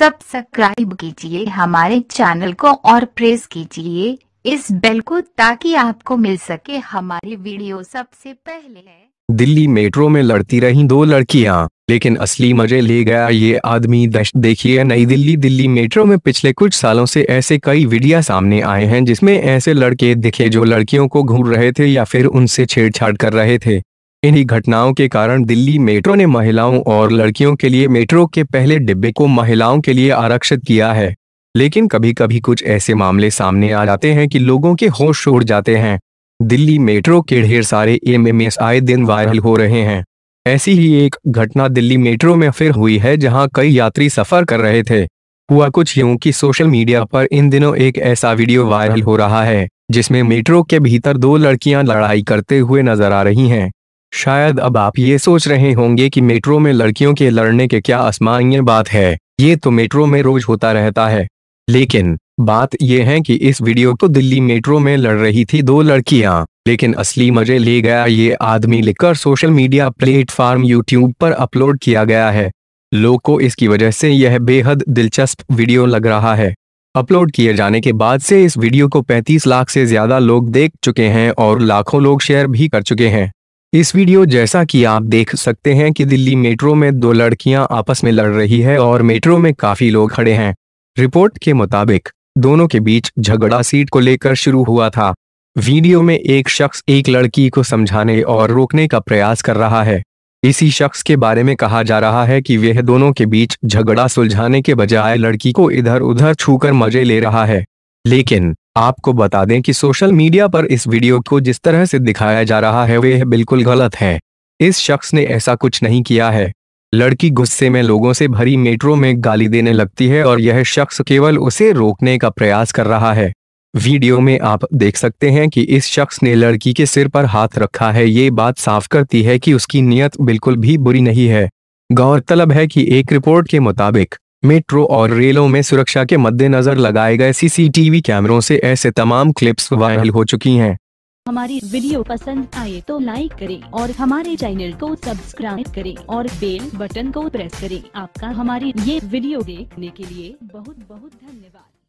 subscribe कीजिए हमारे channel को और प्रेस कीजिए इस बेल को ताकि आपको मिल सके हमारी वीडियो सबसे पहले दिल्ली मेट्रो में लड़ती रहीं दो लड़कियां लेकिन असली मजे ले गया ये आदमी दश देखिए नई दिल्ली दिल्ली मेट्रो में पिछले कुछ सालों से ऐसे कई वीडियो सामने आए हैं जिसमें ऐसे लड़के दिखे जो लड़कियों को घूर रहे थे या फिर उनसे छेड़छाड़ कर रहे थे इन्हीं घटनाओं के कारण दिल्ली मेट्रो ने महिलाओं और लड़कियों के लिए मेट्रो के पहले डिब्बे को महिलाओं के लिए आरक्षित किया है लेकिन कभी कभी कुछ ऐसे मामले सामने आ जाते हैं कि लोगों के होश उड़ जाते हैं दिल्ली मेट्रो के ढेर सारे एमएमएस आए दिन वायरल हो रहे हैं ऐसी ही एक घटना दिल्ली मेट्रो में फिर हुई है जहां कई यात्री सफर कर रहे थे हुआ कुछ यूं कि सोशल मीडिया पर इन दिनों एक ऐसा वीडियो वायरल हो रहा है जिसमें मेट्रो के भीतर दो लड़कियां लड़ाई करते हुए नजर आ रही हैं शायद अब आप ये सोच रहे होंगे कि मेट्रो में लड़कियों के लड़ने के क्या असमान्य बात है ये तो मेट्रो में रोज होता रहता है लेकिन बात यह है कि इस वीडियो को दिल्ली मेट्रो में लड़ रही थी दो लड़कियां लेकिन असली मजे ले गया ये आदमी लिखकर सोशल मीडिया प्लेटफॉर्म यूट्यूब पर अपलोड किया गया है लोग को इसकी वजह से यह बेहद दिलचस्प वीडियो लग रहा है अपलोड किए जाने के बाद से इस वीडियो को 35 लाख से ज्यादा लोग देख चुके हैं और लाखों लोग शेयर भी कर चुके हैं इस वीडियो जैसा कि आप देख सकते हैं कि दिल्ली मेट्रो में दो लड़कियां आपस में लड़ रही है और मेट्रो में काफी लोग खड़े हैं रिपोर्ट के मुताबिक दोनों के बीच झगड़ा सीट को लेकर शुरू हुआ था वीडियो में एक शख्स एक लड़की को समझाने और रोकने का प्रयास कर रहा है इसी शख्स के बारे में कहा जा रहा है कि वह दोनों के बीच झगड़ा सुलझाने के बजाय लड़की को इधर उधर छूकर मजे ले रहा है लेकिन आपको बता दें कि सोशल मीडिया पर इस वीडियो को जिस तरह से दिखाया जा रहा है वह बिल्कुल गलत है इस शख्स ने ऐसा कुछ नहीं किया है लड़की गुस्से में लोगों से भरी मेट्रो में गाली देने लगती है और यह शख्स केवल उसे रोकने का प्रयास कर रहा है वीडियो में आप देख सकते हैं कि इस शख्स ने लड़की के सिर पर हाथ रखा है ये बात साफ करती है कि उसकी नीयत बिल्कुल भी बुरी नहीं है गौरतलब है कि एक रिपोर्ट के मुताबिक मेट्रो और रेलों में सुरक्षा के मद्देनजर लगाए गए सीसीटीवी कैमरों से ऐसे तमाम क्लिप्स वायरल हो चुकी हैं हमारी वीडियो पसंद आए तो लाइक करें और हमारे चैनल को सब्सक्राइब करें और बेल बटन को प्रेस करें आपका हमारी ये वीडियो देखने के लिए बहुत बहुत धन्यवाद